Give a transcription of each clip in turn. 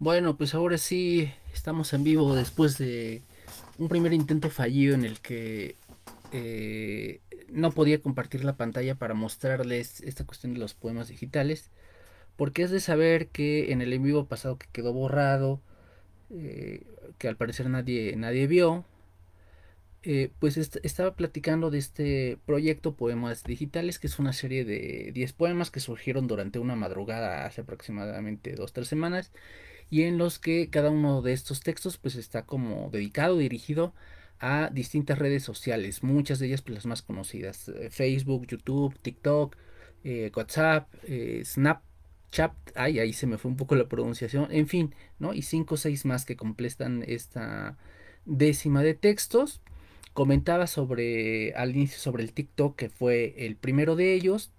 Bueno, pues ahora sí estamos en vivo después de un primer intento fallido en el que eh, no podía compartir la pantalla para mostrarles esta cuestión de los poemas digitales, porque es de saber que en el en vivo pasado que quedó borrado, eh, que al parecer nadie, nadie vio, eh, pues estaba platicando de este proyecto Poemas Digitales, que es una serie de 10 poemas que surgieron durante una madrugada hace aproximadamente 2-3 semanas, y en los que cada uno de estos textos pues está como dedicado, dirigido a distintas redes sociales, muchas de ellas pues, las más conocidas, eh, Facebook, YouTube, TikTok, eh, WhatsApp, Snapchat, ay, ahí se me fue un poco la pronunciación, en fin, ¿no? Y cinco o seis más que completan esta décima de textos Comentaba sobre, al inicio sobre el TikTok, que fue el primero de ellos,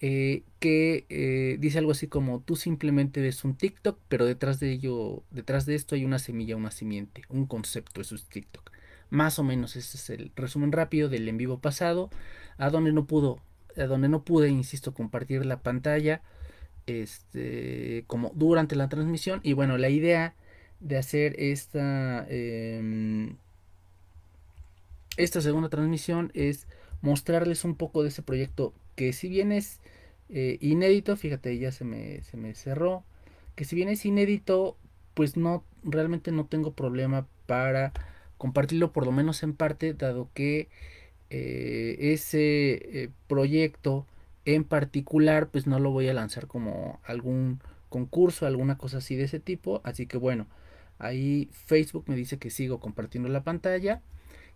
eh, que eh, dice algo así como tú simplemente ves un TikTok, pero detrás de ello, detrás de esto hay una semilla, una simiente, un concepto, de su TikTok. Más o menos ese es el resumen rápido del en vivo pasado, a donde no pudo, a donde no pude, insisto, compartir la pantalla, este, como durante la transmisión. Y bueno, la idea de hacer esta em, esta segunda transmisión es mostrarles un poco de ese proyecto que si bien es eh, inédito, fíjate, ya se me, se me cerró, que si bien es inédito, pues no, realmente no tengo problema para compartirlo por lo menos en parte, dado que eh, ese eh, proyecto en particular, pues no lo voy a lanzar como algún concurso, alguna cosa así de ese tipo, así que bueno, ahí Facebook me dice que sigo compartiendo la pantalla.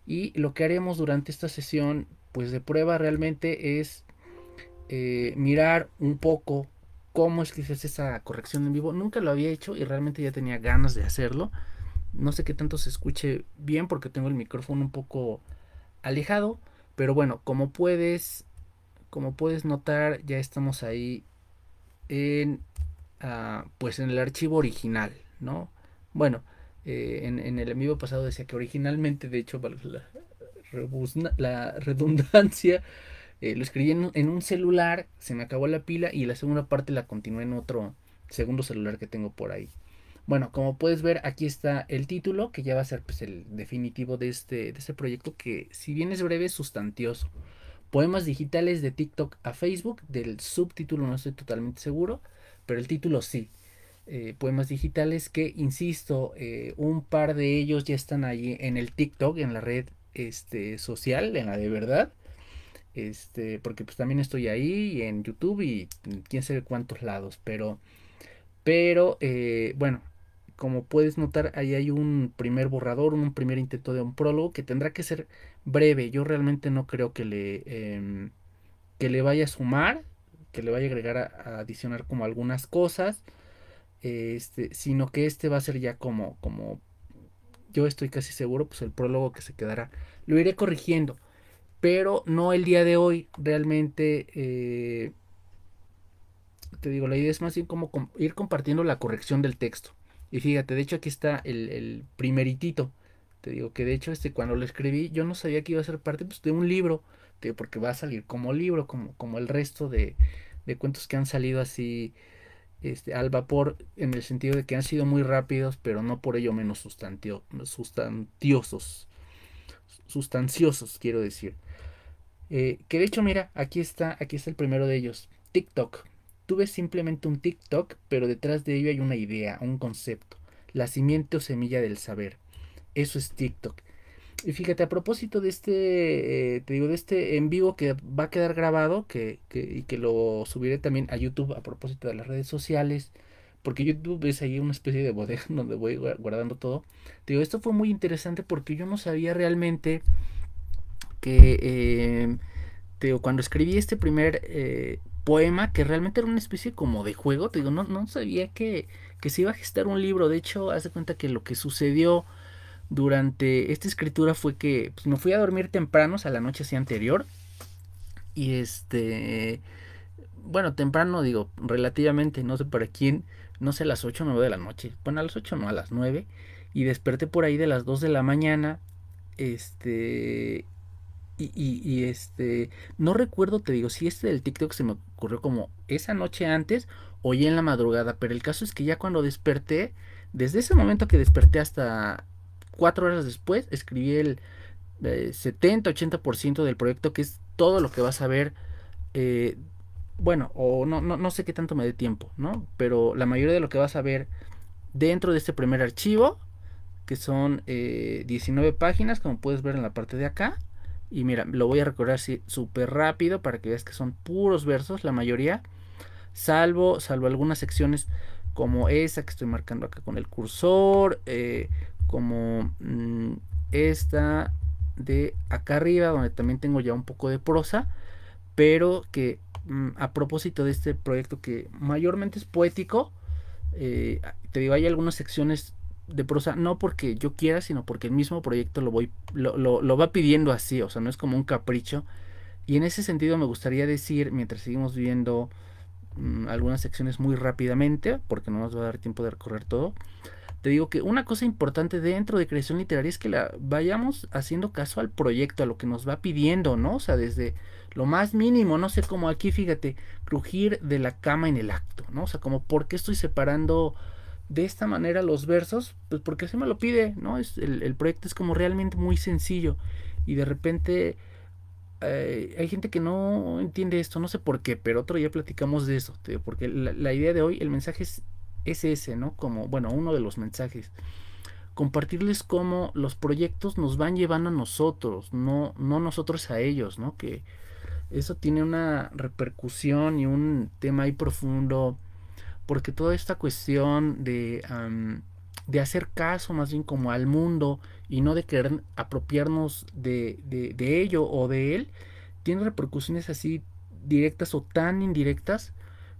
Y lo que haremos durante esta sesión pues de prueba realmente es eh, mirar un poco cómo es que se hace esa corrección en vivo. Nunca lo había hecho y realmente ya tenía ganas de hacerlo. No sé qué tanto se escuche bien porque tengo el micrófono un poco alejado. Pero bueno, como puedes, como puedes notar, ya estamos ahí en, ah, pues en el archivo original, ¿no? Bueno, eh, en, el amigo pasado decía que originalmente, de hecho, la, redundancia, eh, lo escribí en, un celular, se me acabó la pila y la segunda parte la continué en otro segundo celular que tengo por ahí. Bueno, como puedes ver, aquí está el título, que ya va a ser pues, el definitivo de este, de este proyecto, que si bien es breve, es sustantioso Poemas digitales de TikTok a Facebook, del subtítulo no estoy totalmente seguro, pero el título sí. Eh, poemas digitales que, insisto, eh, un par de ellos ya están allí en el TikTok, en la red este, social, en la de verdad. Este, porque pues también estoy ahí en YouTube y mm, quién sabe cuántos lados, pero, pero eh, bueno, como puedes notar, ahí hay un primer borrador, un primer intento de un prólogo que tendrá que ser breve. Yo realmente no creo que le, em, que le vaya a sumar, que le vaya a agregar a adicionar como algunas cosas este, sino que este va a ser ya como, como yo estoy casi seguro, pues el prólogo que se quedará. Lo iré corrigiendo, pero no el día de hoy. Realmente, eh, te digo, la idea es más bien como ir compartiendo la corrección del texto. Y fíjate, de hecho aquí está el, primeritito. Te digo que de hecho este, cuando lo escribí yo no sabía que iba a ser parte pues, de un libro, porque va a salir como libro, como, como el resto de, de cuentos que han salido así este, al vapor en el sentido de que han sido muy rápidos, pero no por ello menos sustantiosos. Sustanciosos, quiero decir. Eh, que de hecho, mira, aquí está, aquí está el primero de ellos. TikTok. Tú ves simplemente un TikTok, pero detrás de ello hay una idea, un concepto. La simiente o semilla del saber. Eso es TikTok. Y fíjate, a propósito de este, eh, te digo, de este en vivo que va a quedar grabado que, que, y que lo subiré también a YouTube a propósito de las redes sociales, porque YouTube es ahí una especie de bodega donde voy guardando todo. Te digo, esto fue muy interesante porque yo no sabía realmente que, eh, te cuando escribí este primer eh, poema, que realmente era una especie como de juego, te digo, no, no sabía que, que se iba a gestar un libro, de hecho, haz de cuenta que lo que sucedió durante esta escritura fue que pues, me fui a dormir temprano, o sea, la noche así anterior. Y este, bueno, temprano digo, relativamente, no sé para quién, no sé, las 8 o 9 de la noche. Bueno, a las 8 no, a las 9. Y desperté por ahí de las 2 de la mañana. Este, y, y, y, este, no recuerdo, te digo, si este del TikTok se me ocurrió como esa noche antes o ya en la madrugada, pero el caso es que ya cuando desperté, desde ese momento que desperté hasta cuatro horas después escribí el 70-80% eh, del proyecto, que es todo lo que vas a ver. Eh, bueno, o no, no, sé qué tanto me dé tiempo, ¿no? Pero la mayoría de lo que vas a ver dentro de este primer archivo, que son 19 eh, páginas, como puedes ver en la parte de acá. Y mira, lo voy a recorrer así súper rápido para que veas que son puros versos, la mayoría, salvo, salvo algunas secciones como esa que estoy marcando acá con el cursor, eh, como mm, esta de acá arriba, donde también tengo ya un poco de prosa, pero que mm, a propósito de este proyecto que mayormente es poético, eh, te digo, hay algunas secciones de prosa, no porque yo quiera, sino porque el mismo proyecto lo, voy, lo va pidiendo así, o sea, no es como un capricho. Y en ese sentido me gustaría decir, mientras seguimos viendo Mm, algunas secciones muy rápidamente, porque no nos va a dar tiempo de recorrer todo. Te digo que una cosa importante dentro de creación literaria es que la vayamos haciendo caso al proyecto, a lo que nos va pidiendo, ¿no? O sea, desde lo más mínimo, no sé, como aquí, fíjate, crujir de la cama en el acto, ¿no? O sea, como por qué estoy separando de esta manera los versos, pues porque se me lo pide, ¿no? Es, el, el proyecto es como realmente muy sencillo y de repente eh, hay gente que no entiende esto, no sé por qué, pero otro día platicamos de eso, porque la, idea de hoy, el mensaje es, ese, ¿no? Como, bueno, uno de los mensajes. Compartirles cómo los proyectos nos van llevando a nosotros, no, no nosotros a ellos, ¿no? Que eso tiene una repercusión y un tema ahí profundo, porque toda esta cuestión de, de hacer caso más bien como al mundo, y no de querer apropiarnos de, ello o de él, tiene repercusiones así directas o tan indirectas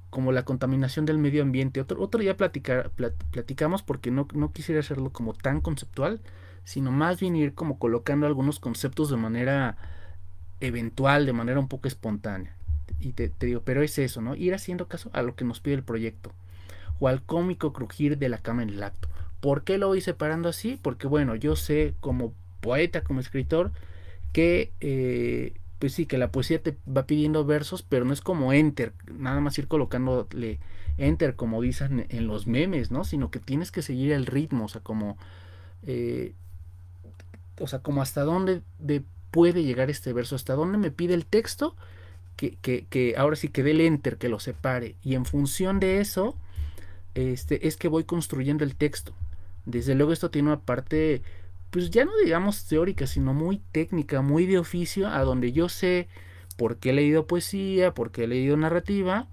como la contaminación del medio ambiente. Otro, otro día platicamos porque no, quisiera hacerlo como tan conceptual, sino más bien ir como colocando algunos conceptos de manera eventual, de manera un poco espontánea. Y te, te digo, pero es eso, ¿no? Ir haciendo caso a lo que nos pide el proyecto o al cómico crujir de la cama en el acto. ¿Por qué lo voy separando así? Porque bueno, yo sé como poeta, como escritor, que eh, pues sí, que la poesía te va pidiendo versos, pero no es como enter, nada más ir colocándole enter como dicen en los memes, ¿no? Sino que tienes que seguir el ritmo, o sea, como... Eh, o sea, como hasta dónde puede llegar este verso, hasta dónde me pide el texto, que, ahora sí que dé el enter, que lo separe. Y en función de eso, este, es que voy construyendo el texto. Desde luego esto tiene una parte, pues ya no digamos teórica, sino muy técnica, muy de oficio, a donde yo sé por qué he leído poesía, por qué he leído narrativa,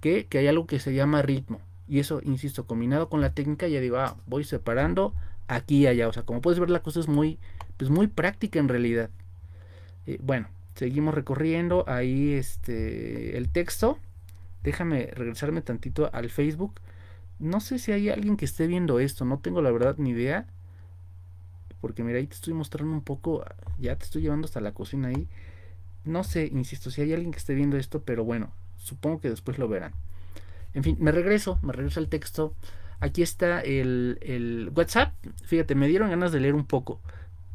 que, hay algo que se llama ritmo. Y eso, insisto, combinado con la técnica, ya digo, ah, voy separando aquí y allá. O sea, como puedes ver, la cosa es muy, pues muy práctica en realidad. Eh, bueno, seguimos recorriendo ahí este, el texto. Déjame regresarme tantito al Facebook no sé si hay alguien que esté viendo esto, no tengo la verdad ni idea. Porque mira, ahí te estoy mostrando un poco, ya te estoy llevando hasta la cocina ahí. No sé, insisto, si hay alguien que esté viendo esto, pero bueno, supongo que después lo verán. En fin, me regreso, me regreso al texto. Aquí está el, WhatsApp. Fíjate, me dieron ganas de leer un poco.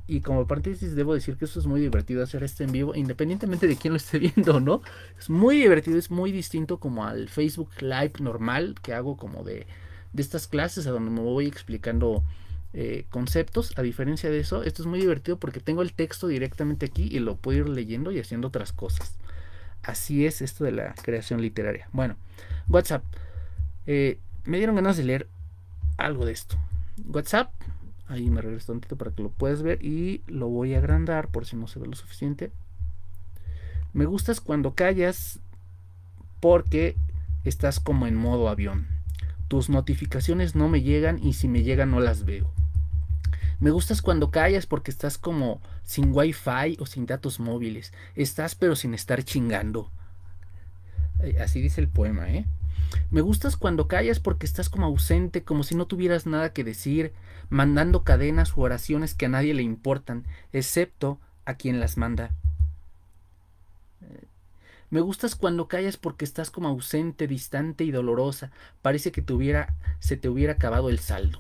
Y como paréntesis, debo decir que esto es muy divertido hacer este en vivo, independientemente de quién lo esté viendo, o ¿no? Es muy divertido, es muy distinto como al Facebook Live normal que hago como de, de estas clases, a donde me voy explicando eh, conceptos. A diferencia de eso, esto es muy divertido porque tengo el texto directamente aquí y lo puedo ir leyendo y haciendo otras cosas. Así es esto de la creación literaria. Bueno, WhatsApp. Eh, me dieron ganas de leer algo de esto. WhatsApp Ahí me regreso poquito para que lo puedas ver y lo voy a agrandar por si no se ve lo suficiente. Me gustas cuando callas porque estás como en modo avión. Tus notificaciones no me llegan y si me llegan no las veo. Me gustas cuando callas porque estás como sin wifi o sin datos móviles. Estás pero sin estar chingando. Eh, así dice el poema, ¿eh? Me gustas cuando callas porque estás como ausente, como si no tuvieras nada que decir, mandando cadenas u oraciones que a nadie le importan, excepto a quien las manda. Eh, me gustas cuando callas porque estás como ausente, distante y dolorosa. Parece que se te hubiera acabado el saldo.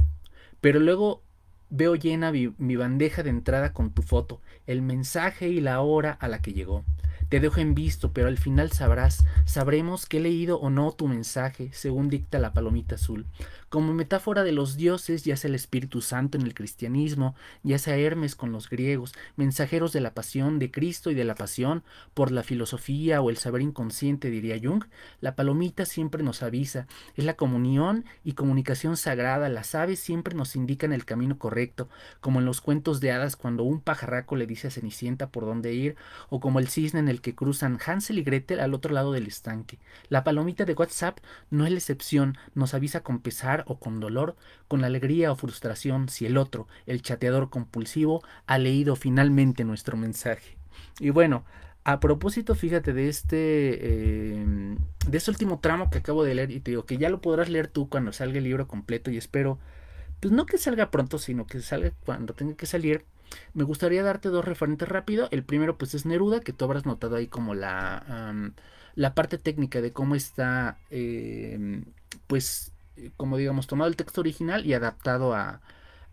Pero luego veo llena mi bandeja de entrada con tu foto, el mensaje y la hora a la que llegó. Te dejo en visto, pero al final sabrás, sabremos que he leído o no tu mensaje, según dicta la palomita azul. Como metáfora de los dioses, ya sea el Espíritu Santo en el cristianismo, ya sea Hermes con los griegos, mensajeros de la pasión de Cristo y de la pasión, por la filosofía o el saber inconsciente, diría Jung, la palomita siempre nos avisa, es la comunión y comunicación sagrada, las aves siempre nos indican el camino correcto, como en los cuentos de hadas cuando un pajarraco le dice a Cenicienta por dónde ir, o como el cisne en el que cruzan Hansel y Gretel al otro lado del estanque. La palomita de WhatsApp no es la excepción, nos avisa con pesar o con dolor, con alegría o frustración si el otro, el chateador compulsivo, ha leído finalmente nuestro mensaje. Y bueno, a propósito, fíjate de este, em, de este último tramo que acabo de leer y te digo que ya lo podrás leer tú cuando salga el libro completo y espero, pues no que salga pronto, sino que salga cuando tenga que salir. Me gustaría darte dos referentes rápido. El primero pues es Neruda, que tú habrás notado ahí como la, parte técnica de cómo está em, pues como digamos tomado el texto original y adaptado a,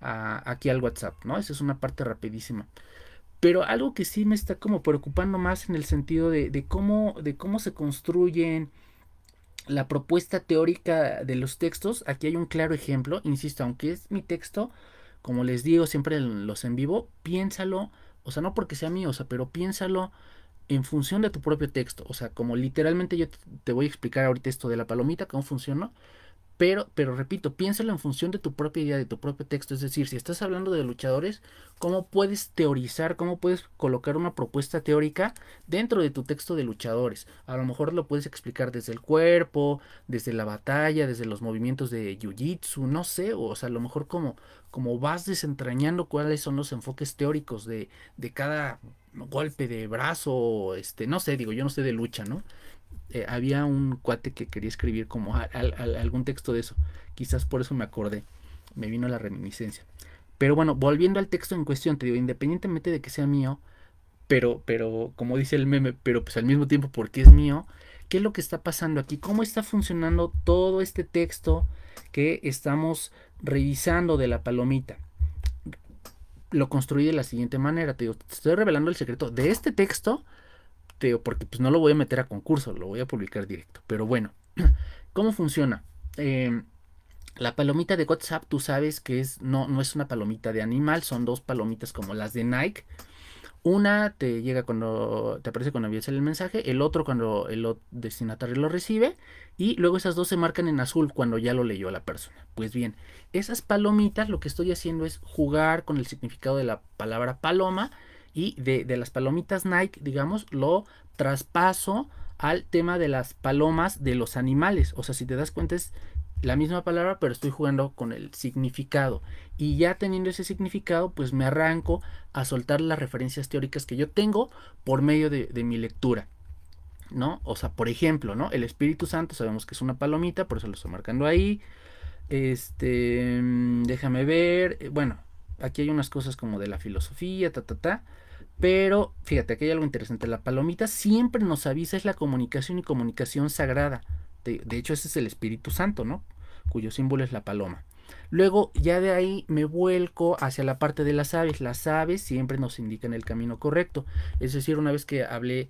aquí al WhatsApp, ¿no? Esa es una parte rapidísima. Pero algo que sí me está como preocupando más en el sentido de, cómo, de cómo se construyen la propuesta teórica de los textos. Aquí hay un claro ejemplo, insisto, aunque es mi texto, como les digo siempre en los en vivo, piénsalo, o sea, no porque sea mío, pero piénsalo en función de tu propio texto, o sea, como literalmente yo te voy a explicar ahorita esto de la palomita, cómo funcionó, pero, pero repito, piénsalo en función de tu propia idea, de tu propio texto. Es decir, si estás hablando de luchadores, ¿cómo puedes teorizar, cómo puedes colocar una propuesta teórica dentro de tu texto de luchadores? A lo mejor lo puedes explicar desde el cuerpo, desde la batalla, desde los movimientos de Jiu-Jitsu, no sé, o, sea, a lo mejor como, como vas desentrañando cuáles son los enfoques teóricos de, de cada golpe de brazo, este, no sé, digo, yo no sé de lucha, ¿no? Eh, había un cuate que quería escribir como algún texto de eso. Quizás por eso me acordé, me vino la reminiscencia. Pero bueno, volviendo al texto en cuestión, te digo, independientemente de que sea mío, pero, pero, como dice el meme, pero pues al mismo tiempo porque es mío, ¿qué es lo que está pasando aquí? ¿Cómo está funcionando todo este texto que estamos revisando de la palomita? Lo construí de la siguiente manera, te digo, te estoy revelando el secreto de este texto este, porque pues no lo voy a meter a concurso, lo voy a publicar directo. Pero bueno, ¿cómo funciona? Em, la palomita de WhatsApp, tú sabes que es, no, no es una palomita de animal, son dos palomitas como las de Nike. Una te llega cuando te aparece cuando envías el mensaje, el otro cuando el destinatario lo recibe y luego esas dos se marcan en azul cuando ya lo leyó la persona. Pues bien, esas palomitas lo que estoy haciendo es jugar con el significado de la palabra paloma y de, las palomitas Nike, digamos, lo traspaso al tema de las palomas de los animales. O sea, si te das cuenta es la misma palabra, pero estoy jugando con el significado. Y ya teniendo ese significado, pues me arranco a soltar las referencias teóricas que yo tengo por medio de, mi lectura. ¿No? O sea, por ejemplo, ¿no? El Espíritu Santo sabemos que es una palomita, por eso lo estoy marcando ahí. Este, mm, déjame ver. Eh, bueno, aquí hay unas cosas como de la filosofía, ta, ta, ta. Pero fíjate, aquí hay algo interesante. La palomita siempre nos avisa, es la comunicación y comunicación sagrada. De, hecho, ese es el Espíritu Santo, ¿no? Cuyo símbolo es la paloma. Luego, ya de ahí me vuelco hacia la parte de las aves. Las aves siempre nos indican el camino correcto. Es decir, una vez que hablé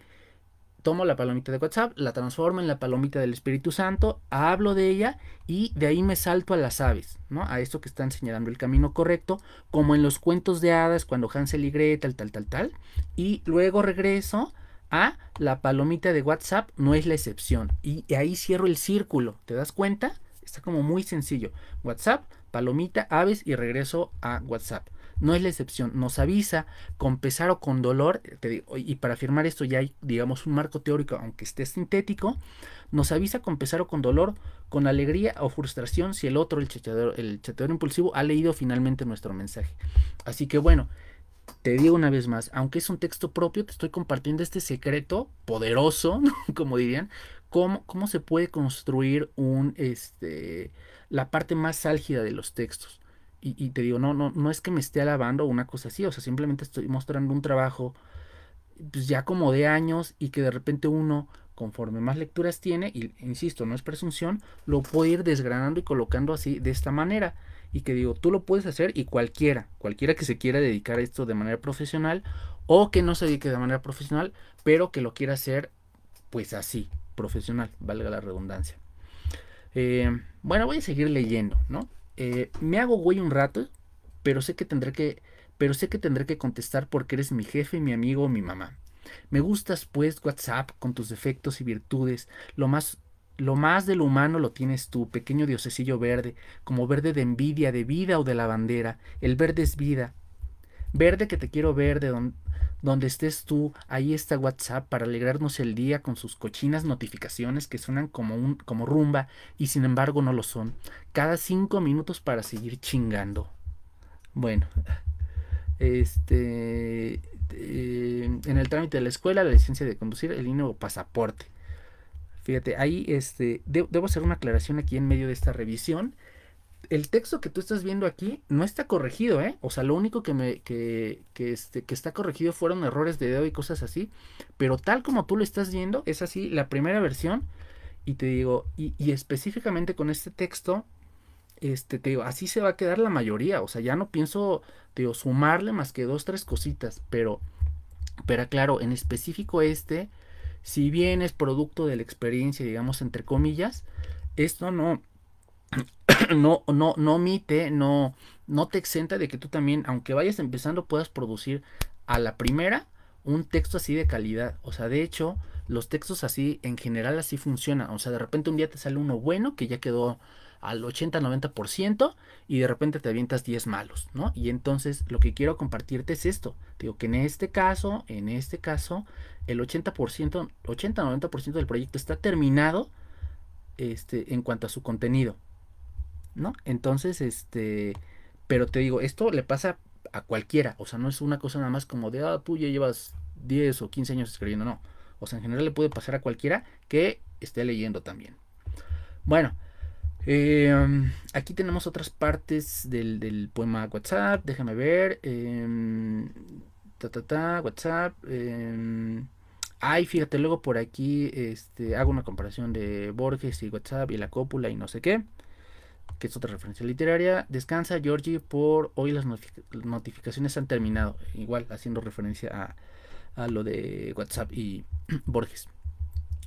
tomo la palomita de WhatsApp, la transformo en la palomita del Espíritu Santo, hablo de ella y de ahí me salto a las aves, ¿no? A esto que están señalando el camino correcto, como en los cuentos de hadas cuando Hansel y Gretel, tal, tal, tal, y luego regreso a la palomita de WhatsApp, no es la excepción, y ahí cierro el círculo, ¿te das cuenta? Está como muy sencillo, WhatsApp, palomita, aves y regreso a WhatsApp no es la excepción, nos avisa con pesar o con dolor, y para afirmar esto ya hay, digamos, un marco teórico, aunque esté sintético, nos avisa con pesar o con dolor, con alegría o frustración si el otro, el chateador, el chateador impulsivo, ha leído finalmente nuestro mensaje. Así que bueno, te digo una vez más, aunque es un texto propio, te estoy compartiendo este secreto poderoso, como dirían, cómo, cómo se puede construir un, este, la parte más álgida de los textos y, te digo, no, no, no es que me esté alabando una cosa así, o sea, simplemente estoy mostrando un trabajo pues, ya como de años y que de repente uno, conforme más lecturas tiene, y insisto, no es presunción, lo puede ir desgranando y colocando así, de esta manera. Y que digo, tú lo puedes hacer y cualquiera, cualquiera que se quiera dedicar a esto de manera profesional o que no se dedique de manera profesional, pero que lo quiera hacer pues así, profesional, valga la redundancia. Eh, bueno, voy a seguir leyendo, ¿no? Eh, me hago güey un rato, pero sé que tendré que, pero sé que tendré que contestar porque eres mi jefe, mi amigo, mi mamá. Me gustas pues WhatsApp con tus defectos y virtudes, lo más lo más de lo humano lo tienes tú, pequeño diosecillo verde, como verde de envidia, de vida o de la bandera. El verde es vida. Verde que te quiero ver de, don, donde estés tú, ahí está WhatsApp para alegrarnos el día con sus cochinas notificaciones que suenan como, un, como rumba y sin embargo no lo son. Cada cinco minutos para seguir chingando. Bueno, este, eh, en el trámite de la escuela, la licencia de conducir, el INE o pasaporte. Fíjate, ahí este, debo hacer una aclaración aquí en medio de esta revisión el texto que tú estás viendo aquí no está corregido, ¿eh? O sea, lo único que, me, que, este, que, está corregido fueron errores de dedo y cosas así. Pero tal como tú lo estás viendo, es así la primera versión. Y te digo, y, específicamente con este texto, este, te digo, así se va a quedar la mayoría. O sea, ya no pienso, digo, sumarle más que dos, tres cositas. Pero, pero claro, en específico este, si bien es producto de la experiencia, digamos, entre comillas, esto no no, no, no omite, no, no te exenta de que tú también, aunque vayas empezando, puedas producir a la primera un texto así de calidad. O sea, de hecho, los textos así, en general, así funcionan. O sea, de repente un día te sale uno bueno que ya quedó al 80-90% y de repente te avientas 10 malos, ¿no? Y entonces lo que quiero compartirte es esto. Digo que en este caso, en este caso, el 80%, 80-90% del proyecto está terminado este, en cuanto a su contenido. ¿no? Entonces, este, pero te digo, esto le pasa a cualquiera, o sea, no es una cosa nada más como de, ah, tú ya llevas 10 o 15 años escribiendo, no. O sea, en general le puede pasar a cualquiera que esté leyendo también. Bueno, em, aquí tenemos otras partes del, poema WhatsApp, déjame ver. Eh, ta, ta, ta, WhatsApp. Em, ay, fíjate, luego por aquí este, hago una comparación de Borges y WhatsApp y la cópula y no sé qué que es otra referencia literaria. Descansa, Georgie, por hoy las notificaciones han terminado. Igual haciendo referencia a, lo de WhatsApp y Borges.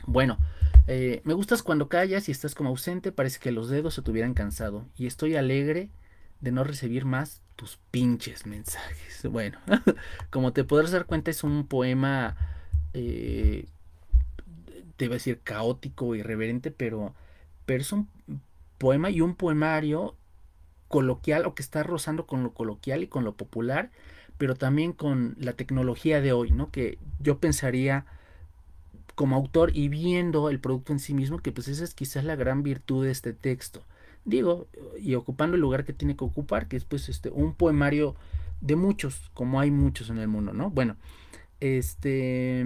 Bueno, eh, me gustas cuando callas y estás como ausente, parece que los dedos se tuvieran cansado. Y estoy alegre de no recibir más tus pinches mensajes. Bueno, como te podrás dar cuenta, es un poema, eh, te iba a decir caótico, irreverente, pero, pero es un poema y un poemario coloquial o que está rozando con lo coloquial y con lo popular, pero también con la tecnología de hoy, ¿no? Que yo pensaría como autor y viendo el producto en sí mismo, que pues esa es quizás la gran virtud de este texto. Digo, y ocupando el lugar que tiene que ocupar, que es pues este, un poemario de muchos, como hay muchos en el mundo, ¿no? Bueno, este,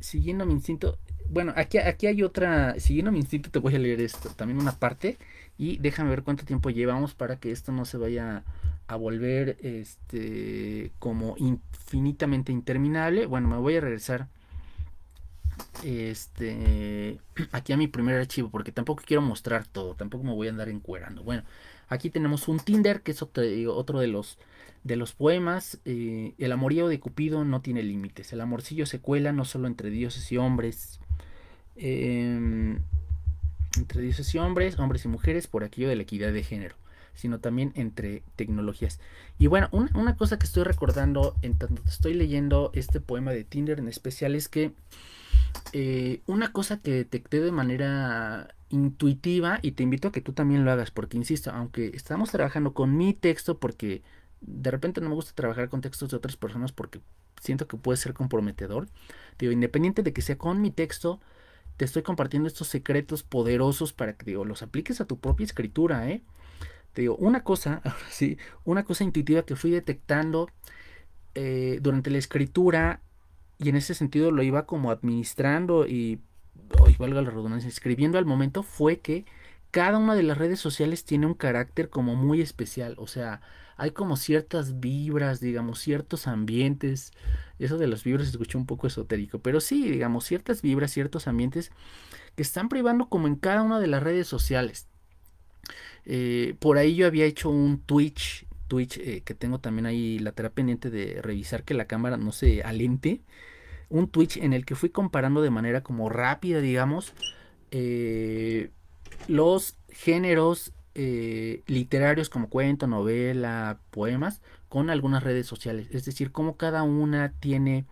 siguiendo mi instinto, bueno, aquí, aquí hay otra. Siguiendo mi instinto, te voy a leer esto. También una parte. Y déjame ver cuánto tiempo llevamos para que esto no se vaya a volver este, como infinitamente interminable. Bueno, me voy a regresar este, aquí a mi primer archivo porque tampoco quiero mostrar todo, tampoco me voy a andar encuerando. Bueno, aquí tenemos un Tinder que es otro, eh, de, los, de los poemas. Eh, el amorío de Cupido no tiene límites, el amorcillo se cuela no solo entre dioses y hombres, Em, entre dioses y hombres, hombres y mujeres, por aquello de la equidad de género, sino también entre tecnologías. Y bueno, una, cosa que estoy recordando en tanto estoy leyendo este poema de Tinder en especial es que eh, una cosa que detecté de manera intuitiva y te invito a que tú también lo hagas, porque insisto, aunque estamos trabajando con mi texto, porque de repente no me gusta trabajar con textos de otras personas porque siento que puede ser comprometedor, digo, independiente de que sea con mi texto, te estoy compartiendo estos secretos poderosos para que digo, los apliques a tu propia escritura, ¿eh? Te digo, una cosa, sí, una cosa intuitiva que fui detectando eh, durante la escritura y en ese sentido lo iba como administrando y, valga la redundancia, escribiendo al momento fue que cada una de las redes sociales tiene un carácter como muy especial, o sea, hay como ciertas vibras, digamos, ciertos ambientes. Eso de las vibras se escuchó un poco esotérico, pero sí, digamos, ciertas vibras, ciertos ambientes que están privando como en cada una de las redes sociales. Eh, por ahí yo había hecho un Twitch, Twitch eh, que tengo también ahí la tarea pendiente de revisar que la cámara no se alente. Un Twitch en el que fui comparando de manera como rápida, digamos, eh, los géneros eh, literarios como cuento, novela, poemas, con algunas redes sociales. Es decir, como cada una tiene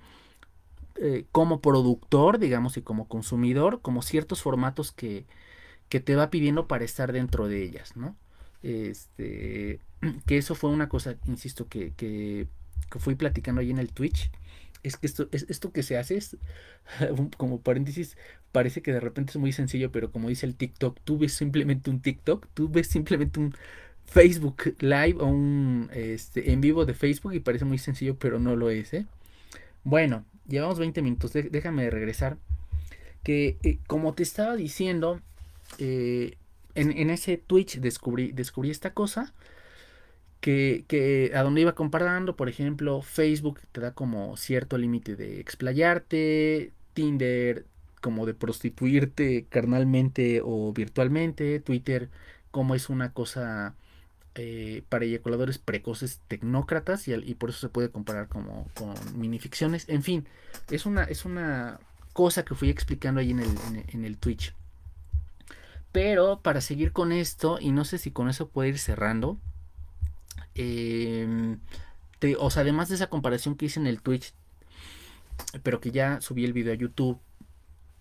eh, como productor, digamos, y como consumidor, como ciertos formatos que, que te va pidiendo para estar dentro de ellas, ¿no? Este, que eso fue una cosa, insisto, que, que, fui platicando ahí en el Twitch. Es que esto, es, esto que se hace es, como paréntesis, parece que de repente es muy sencillo, pero como dice el TikTok, tú ves simplemente un TikTok, tú ves simplemente un Facebook Live o un este, en vivo de Facebook y parece muy sencillo, pero no lo es. ¿eh? Bueno, llevamos 20 minutos, déjame regresar. Que eh, como te estaba diciendo, eh, en, ese Twitch descubrí, descubrí esta cosa. Que, que, a donde iba comparando, por ejemplo, Facebook te da como cierto límite de explayarte, Tinder como de prostituirte carnalmente o virtualmente. Twitter como es una cosa eh, para eyaculadores precoces tecnócratas y, por eso se puede comparar como con minificciones. En fin, es una, es una cosa que fui explicando ahí en el, en, Twitch. Pero para seguir con esto, y no sé si con eso puedo ir cerrando, em, o sea, además de esa comparación que hice en el Twitch, pero que ya subí el video a YouTube,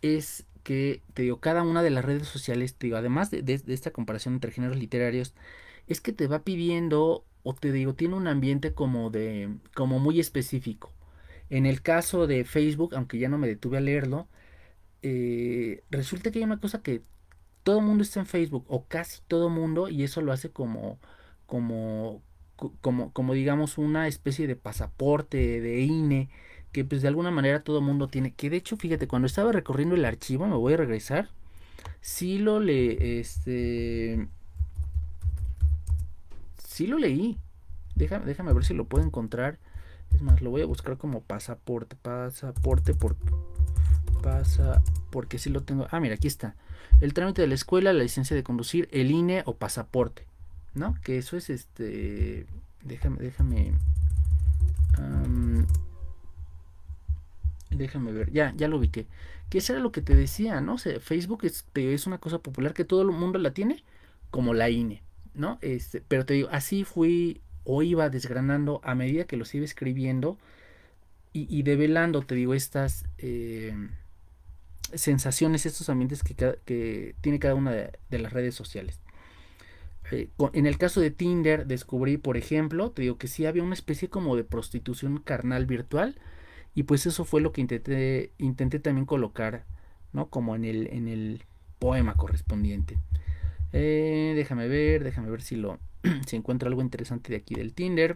es que, te digo, cada una de las redes sociales, te digo, además de, esta comparación entre géneros literarios, es que te va pidiendo, o te digo, tiene un ambiente como de, como muy específico. En el caso de Facebook, aunque ya no me detuve a leerlo, eh, resulta que hay una cosa que todo el mundo está en Facebook, o casi todo el mundo, y eso lo hace como, como, como, como digamos, una especie de pasaporte, de INE, que pues de alguna manera todo el mundo tiene. Que de hecho, fíjate, cuando estaba recorriendo el archivo, me voy a regresar. Sí lo le. Este. Sí lo leí. Déjame, déjame ver si lo puedo encontrar. Es más, lo voy a buscar como pasaporte. Pasaporte por. Pasa. Porque sí lo tengo. Ah, mira, aquí está. El trámite de la escuela, la licencia de conducir, el INE o pasaporte. ¿No? Que eso es este. Déjame, déjame. Déjame ver, ya, ya lo ubiqué. Que eso era lo que te decía, ¿no? Facebook es, es, una cosa popular que todo el mundo la tiene, como la INE, ¿no? Este, pero te digo, así fui o iba desgranando a medida que los iba escribiendo y, develando, te digo, estas eh, sensaciones, estos ambientes que, tiene cada una de, las redes sociales. Eh, en el caso de Tinder descubrí, por ejemplo, te digo que sí había una especie como de prostitución carnal virtual y pues eso fue lo que intenté, también colocar, ¿no? Como en el, poema correspondiente. Eh, déjame ver, déjame ver si lo si encuentro algo interesante de aquí del Tinder.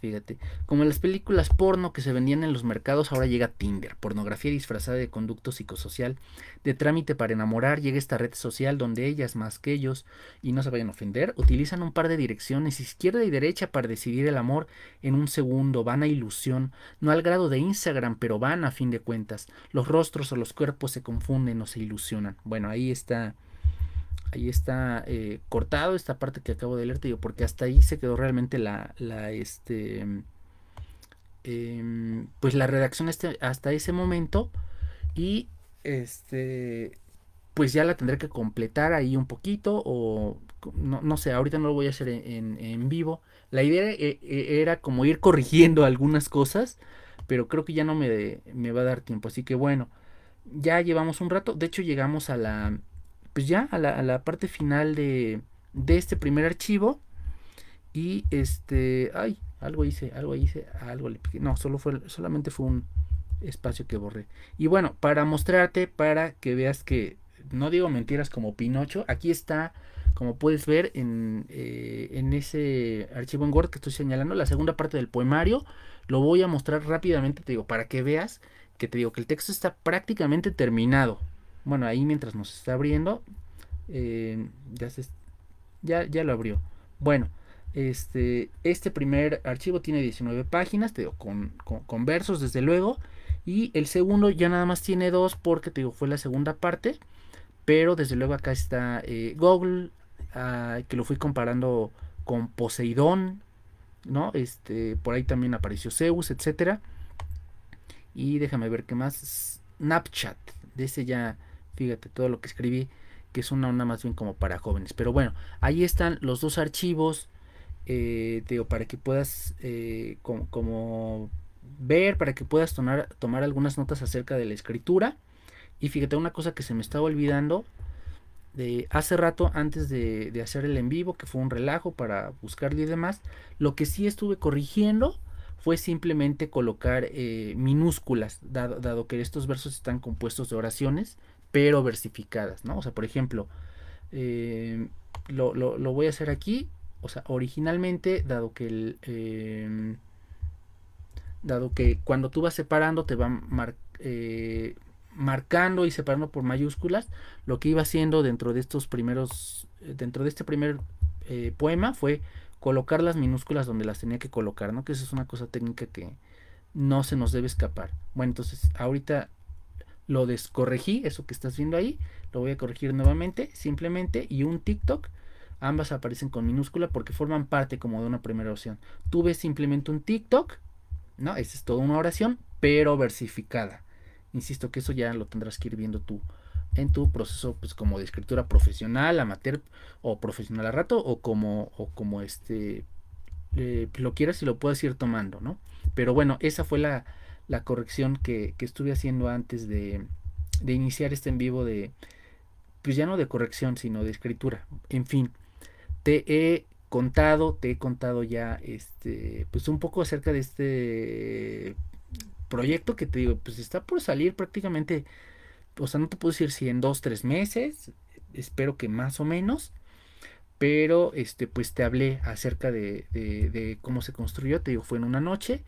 Fíjate, como las películas porno que se vendían en los mercados, ahora llega Tinder, pornografía disfrazada de conducto psicosocial, de trámite para enamorar, llega esta red social donde ellas más que ellos, y no se vayan a ofender, utilizan un par de direcciones, izquierda y derecha, para decidir el amor en un segundo, van a ilusión, no al grado de Instagram, pero van a fin de cuentas, los rostros o los cuerpos se confunden o se ilusionan. Bueno, ahí está ahí está eh, cortado esta parte que acabo de leerte porque hasta ahí se quedó realmente la, este, mm, em, pues la redacción este, hasta ese momento y este, pues ya la tendré que completar ahí un poquito o no, sé, ahorita no lo voy a hacer en, vivo. La idea era, eh, eh, era, como ir corrigiendo algunas cosas, pero creo que ya no me, me va a dar tiempo, así que bueno. Ya llevamos un rato, de hecho llegamos a la pues ya a la, a la parte final de, este primer archivo. Y este, ay, algo hice, algo hice, algo le No, solo fue, solamente fue un espacio que borré. Y bueno, para mostrarte, para que veas que no digo mentiras como Pinocho, aquí está, como puedes ver en, eh, en ese archivo en Word que estoy señalando, la segunda parte del poemario. Lo voy a mostrar rápidamente, te digo, para que veas que te digo que el texto está prácticamente terminado. Bueno, ahí mientras nos está abriendo. Eh, ya, ya, lo abrió. Bueno, este, este primer archivo tiene 19 páginas, te digo, con, con, versos desde luego. Y el segundo ya nada más tiene dos porque te digo, fue la segunda parte. Pero desde luego acá está eh, Google, ah, que lo fui comparando con Poseidón, ¿no? Este, por ahí también apareció Zeus, etcétera. Y déjame ver qué más. Snapchat, de ese ya, Fíjate todo lo que escribí, que es una, onda más bien como para jóvenes. Pero bueno, ahí están los dos archivos. Eh, para que puedas eh, como, ver, para que puedas tomar, algunas notas acerca de la escritura. Y fíjate, una cosa que se me estaba olvidando. De hace rato, antes de, hacer el en vivo, que fue un relajo para buscarle y demás, lo que sí estuve corrigiendo fue simplemente colocar eh, minúsculas, dado, que estos versos están compuestos de oraciones, pero versificadas, ¿no? O sea, por ejemplo, eh, lo, voy a hacer aquí, o sea, originalmente, dado que el... Em, dado que cuando tú vas separando te van eh, marcando y separando por mayúsculas, lo que iba haciendo dentro de estos primeros, eh, dentro de este primer poema fue colocar las minúsculas donde las tenía que colocar, ¿no? Que eso es una cosa técnica que no se nos debe escapar. Bueno, entonces ahorita lo descorregí, eso que estás viendo ahí, lo voy a corregir nuevamente, simplemente, y un TikTok, ambas aparecen con minúscula porque forman parte como de una primera oración. ves simplemente un TikTok, ¿no? Esa es toda una oración, pero versificada. Insisto que eso ya lo tendrás que ir viendo tú en tu proceso, pues como de escritura profesional, amateur o profesional a rato, o como, o como este, eh, lo quieras y lo puedas ir tomando, ¿no? Pero bueno, esa fue la, la corrección que, estuve haciendo antes de, iniciar este en vivo de, pues ya no de corrección, sino de escritura. En fin, te he contado, te he contado ya, este, pues un poco acerca de este proyecto que te digo, pues está por salir prácticamente, o sea, no te puedo decir si en dos, tres meses, espero que más o menos, pero este, pues te hablé acerca de, de, de cómo se construyó, te digo, fue en una noche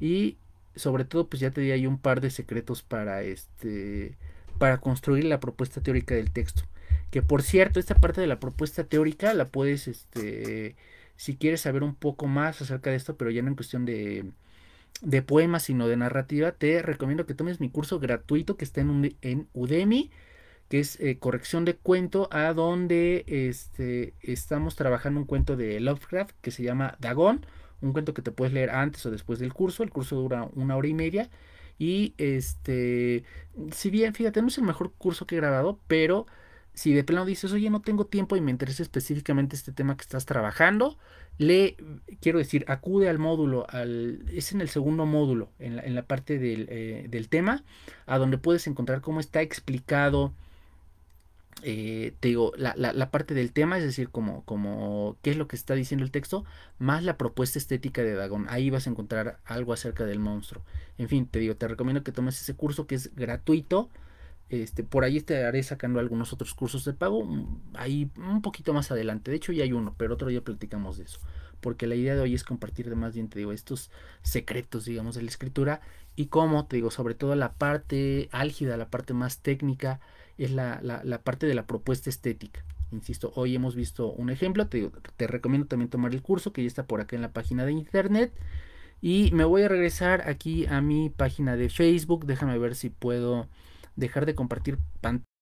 y sobre todo pues ya te di ahí un par de secretos para este para construir la propuesta teórica del texto. Que por cierto, esta parte de la propuesta teórica la puedes este si quieres saber un poco más acerca de esto, pero ya no en cuestión de de poemas, sino de narrativa, te recomiendo que tomes mi curso gratuito que está en, en Udemy, que es eh, corrección de cuento, a donde este, estamos trabajando un cuento de Lovecraft que se llama Dagon un cuento que te puedes leer antes o después del curso. El curso dura una hora y media. Y este, si bien, fíjate, no es el mejor curso que he grabado, pero si de plano dices, oye, no tengo tiempo y me interesa específicamente este tema que estás trabajando, le, quiero decir, acude al módulo, al, es en el segundo módulo, en la, parte del, eh, del tema, a donde puedes encontrar cómo está explicado eh, te digo, la, parte del tema, es decir, como, como qué es lo que está diciendo el texto, más la propuesta estética de Dagon. Ahí vas a encontrar algo acerca del monstruo. En fin, te digo, te recomiendo que tomes ese curso que es gratuito. Este, por ahí te daré sacando algunos otros cursos de pago, mm, ahí un poquito más adelante. De hecho, ya hay uno, pero otro día platicamos de eso. Porque la idea de hoy es compartir de más bien, te digo, estos secretos, digamos, de la escritura y cómo, te digo, sobre todo la parte álgida, la parte más técnica es la, parte de la propuesta estética. Insisto, hoy hemos visto un ejemplo, te, te recomiendo también tomar el curso que ya está por acá en la página de internet. Y me voy a regresar aquí a mi página de Facebook, déjame ver si puedo dejar de compartir pantalla.